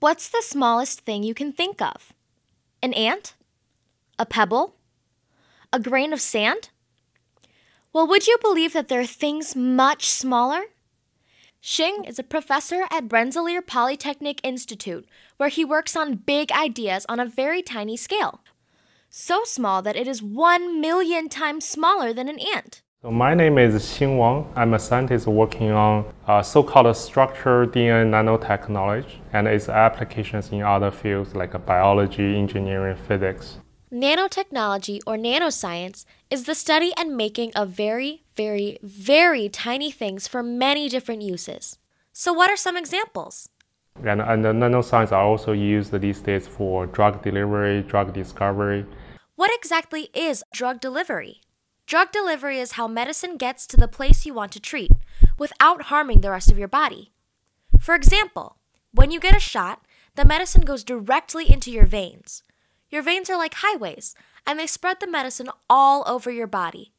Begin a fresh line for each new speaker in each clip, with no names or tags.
What's the smallest thing you can think of? An ant? A pebble? A grain of sand? Well, would you believe that there are things much smaller? Shing is a professor at Rensselaer Polytechnic Institute, where he works on big ideas on a very tiny scale. So small that it is one million times smaller than an ant.
So my name is Xin Wang. I'm a scientist working on uh, so-called structured DNA nanotechnology and its applications in other fields like uh, biology, engineering, physics.
Nanotechnology or nanoscience is the study and making of very, very, very tiny things for many different uses. So what are some examples?
And, and the nanoscience are also used these days for drug delivery, drug discovery.
What exactly is drug delivery? Drug delivery is how medicine gets to the place you want to treat without harming the rest of your body. For example, when you get a shot, the medicine goes directly into your veins. Your veins are like highways, and they spread the medicine all over your body.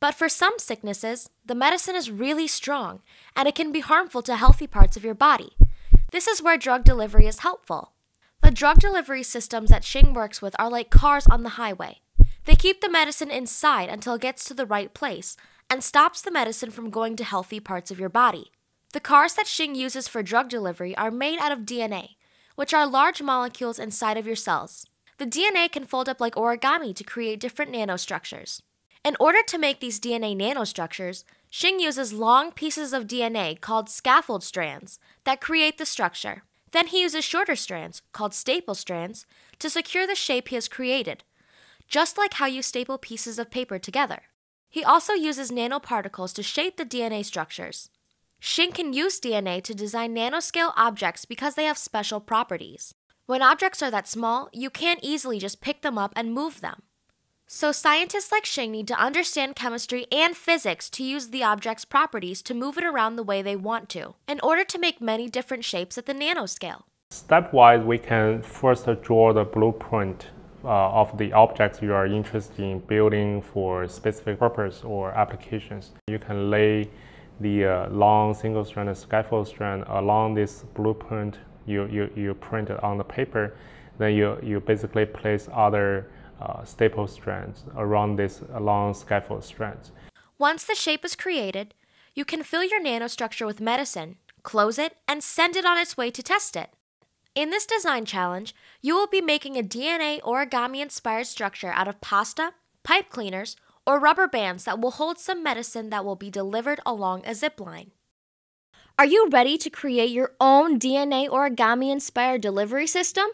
But for some sicknesses, the medicine is really strong, and it can be harmful to healthy parts of your body. This is where drug delivery is helpful. The drug delivery systems that Shing works with are like cars on the highway. They keep the medicine inside until it gets to the right place and stops the medicine from going to healthy parts of your body. The cars that Xing uses for drug delivery are made out of DNA, which are large molecules inside of your cells. The DNA can fold up like origami to create different nanostructures. In order to make these DNA nanostructures, Xing uses long pieces of DNA called scaffold strands that create the structure. Then he uses shorter strands, called staple strands, to secure the shape he has created, just like how you staple pieces of paper together. He also uses nanoparticles to shape the DNA structures. Shin can use DNA to design nanoscale objects because they have special properties. When objects are that small, you can't easily just pick them up and move them. So scientists like Shing need to understand chemistry and physics to use the object's properties to move it around the way they want to, in order to make many different shapes at the nanoscale.
Stepwise, we can first draw the blueprint uh, of the objects you are interested in building for specific purpose or applications. You can lay the uh, long single strand scaffold strand along this blueprint you, you, you printed on the paper. Then you, you basically place other uh, staple strands around this long scaffold strand.
Once the shape is created, you can fill your nanostructure with medicine, close it, and send it on its way to test it. In this design challenge, you will be making a DNA origami inspired structure out of pasta, pipe cleaners, or rubber bands that will hold some medicine that will be delivered along a zip line. Are you ready to create your own DNA origami inspired delivery system?